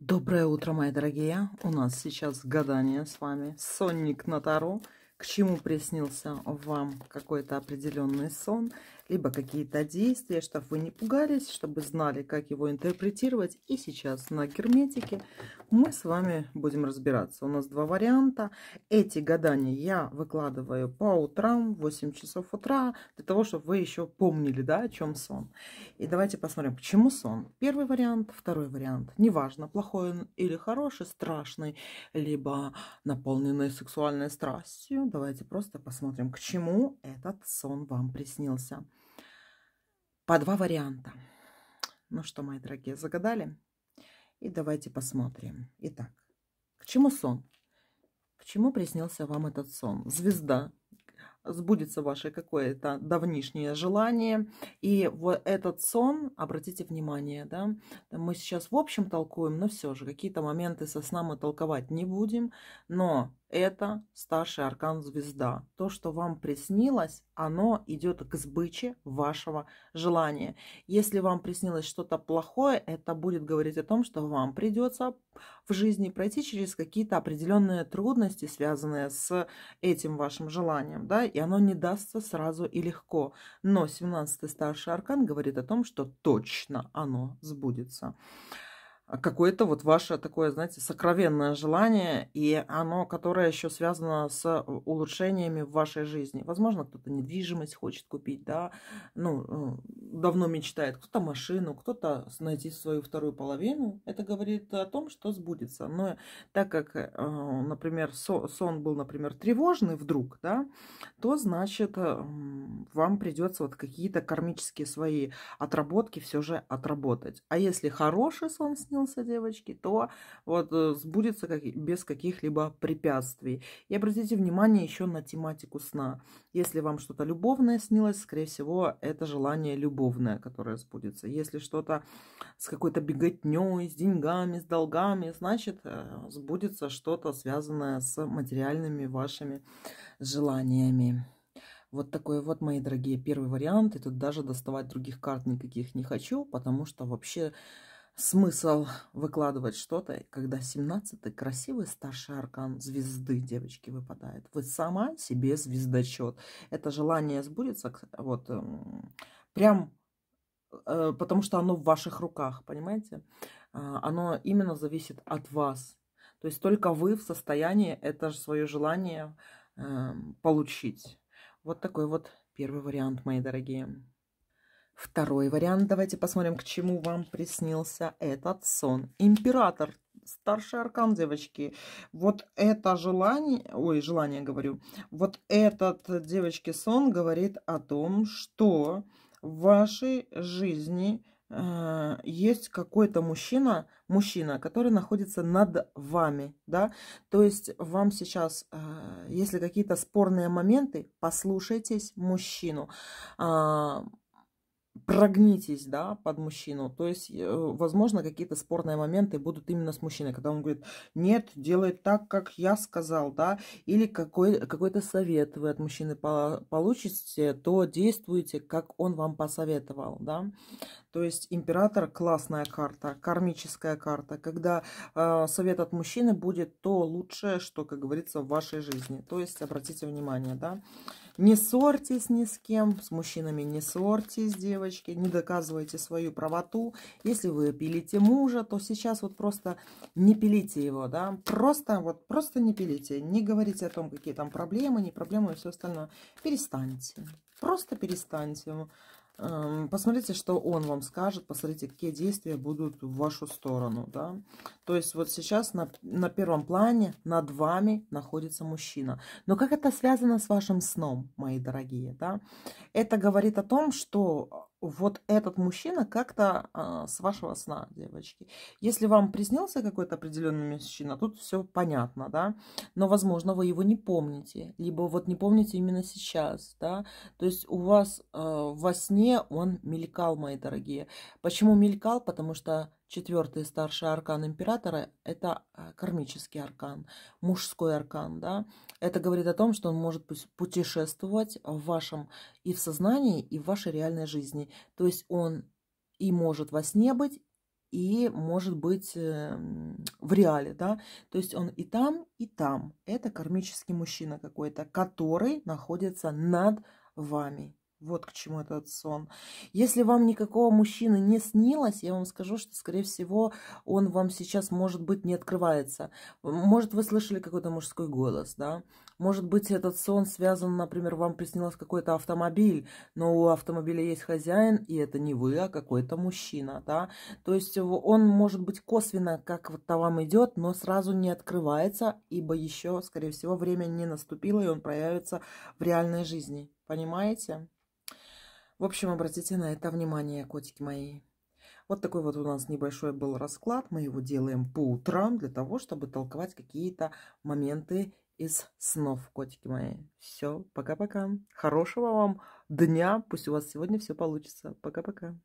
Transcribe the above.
Доброе утро, мои дорогие! У нас сейчас гадание с вами. Сонник на Таро. К чему приснился вам какой-то определенный сон? либо какие-то действия, чтобы вы не пугались, чтобы знали, как его интерпретировать. И сейчас на герметике мы с вами будем разбираться. У нас два варианта. Эти гадания я выкладываю по утрам, 8 часов утра, для того, чтобы вы еще помнили, да, о чем сон. И давайте посмотрим, к чему сон. Первый вариант, второй вариант. Неважно, плохой он или хороший, страшный, либо наполненный сексуальной страстью. Давайте просто посмотрим, к чему этот сон вам приснился по два варианта. Ну что, мои дорогие, загадали? И давайте посмотрим. Итак, к чему сон? К чему приснился вам этот сон? Звезда. Сбудется ваше какое-то давнишнее желание. И вот этот сон, обратите внимание, да, мы сейчас в общем толкуем, но все же какие-то моменты со сна мы толковать не будем. Но это старший аркан звезда. То, что вам приснилось, оно идет к сбыче вашего желания. Если вам приснилось что-то плохое, это будет говорить о том, что вам придется в жизни пройти через какие-то определенные трудности, связанные с этим вашим желанием, да, и оно не дастся сразу и легко. Но 17-й старший аркан говорит о том, что точно оно сбудется. А, какое-то вот ваше такое, знаете, сокровенное желание, и оно, которое еще связано с э, улучшениями в вашей жизни. Возможно, кто-то недвижимость хочет купить, да, ну, э, давно мечтает, кто-то машину, кто-то найти свою вторую половину. Это говорит о том, что сбудется. Но так как, э, например, сон был, например, тревожный вдруг, да, то значит эм, вам придется вот какие-то кармические свои отработки все же отработать. А если хороший сон снился, девочки, то вот э, сбудется как, без каких-либо препятствий. И обратите внимание еще на тематику сна. Если вам что-то любовное снилось, скорее всего, это желание любовь любовная, которая сбудется. Если что-то с какой-то беготней, с деньгами, с долгами, значит, э, сбудется что-то связанное с материальными вашими желаниями. Вот такой вот, мои дорогие, первый вариант. И тут даже доставать других карт никаких не хочу, потому что вообще смысл выкладывать что-то, когда 17-й красивый старший аркан звезды девочки выпадает. Вы сама себе звездочет. Это желание сбудется, вот эм, прям э, потому что оно в ваших руках, понимаете? А, оно именно зависит от вас. То есть только вы в состоянии это же свое желание эм, получить. Вот такой вот первый вариант, мои дорогие. Второй вариант. Давайте посмотрим, к чему вам приснился этот сон. Император. Старший аркан, девочки. Вот это желание... Ой, желание говорю. Вот этот, девочки, сон говорит о том, что в вашей жизни э, есть какой-то мужчина, мужчина, который находится над вами, да, то есть вам сейчас, э, если какие-то спорные моменты, послушайтесь мужчину, э, прогнитесь, да, под мужчину. То есть, э, возможно, какие-то спорные моменты будут именно с мужчиной, когда он говорит, нет, делай так, как я сказал, да, или какой, какой-то совет вы от мужчины получите, то действуйте, как он вам посоветовал, да. То есть император классная карта, кармическая карта. Когда э, совет от мужчины будет то лучшее, что, как говорится, в вашей жизни. То есть обратите внимание, да. Не ссорьтесь ни с кем, с мужчинами не ссорьтесь, девочки, не доказывайте свою правоту. Если вы пилите мужа, то сейчас вот просто не пилите его, да, просто вот просто не пилите, не говорите о том, какие там проблемы, не проблемы и все остальное. Перестаньте, просто перестаньте. Эм, посмотрите, что он вам скажет, посмотрите, какие действия будут в вашу сторону. Да? То есть вот сейчас на, на первом плане над вами находится мужчина. Но как это связано с вашим сном, мои дорогие? Да? Это говорит о том, что вот этот мужчина как-то э, с вашего сна, девочки. Если вам приснился какой-то определенный мужчина, тут все понятно, да. Но, возможно, вы его не помните, либо вот не помните именно сейчас, да. То есть у вас э, во сне он мелькал, мои дорогие. Почему мелькал? Потому что четвертый старший аркан императора – это э, кармический аркан, мужской аркан. Да? Это говорит о том, что он может путешествовать в вашем и в сознании, и в вашей реальной жизни. То есть он и может во сне быть, и может быть э, в реале, да, то есть он и там, и там. Это кармический мужчина какой-то, который находится над вами. Вот к чему этот сон. Если вам никакого мужчины не снилось, я вам скажу, что, скорее всего, он вам сейчас, может быть, не открывается. Может, вы слышали какой-то мужской голос, да? Может быть, этот сон связан, например, вам приснилось какой-то автомобиль, но у автомобиля есть хозяин, и это не вы, а какой-то мужчина, да? То есть он, может быть, косвенно как-то вам идет, но сразу не открывается, ибо еще, скорее всего, время не наступило, и он проявится в реальной жизни. Понимаете? В общем, обратите на это внимание, котики мои. Вот такой вот у нас небольшой был расклад. Мы его делаем по утрам для того, чтобы толковать какие-то моменты из снов, котики мои. Все, пока-пока. Хорошего вам дня. Пусть у вас сегодня все получится. Пока-пока.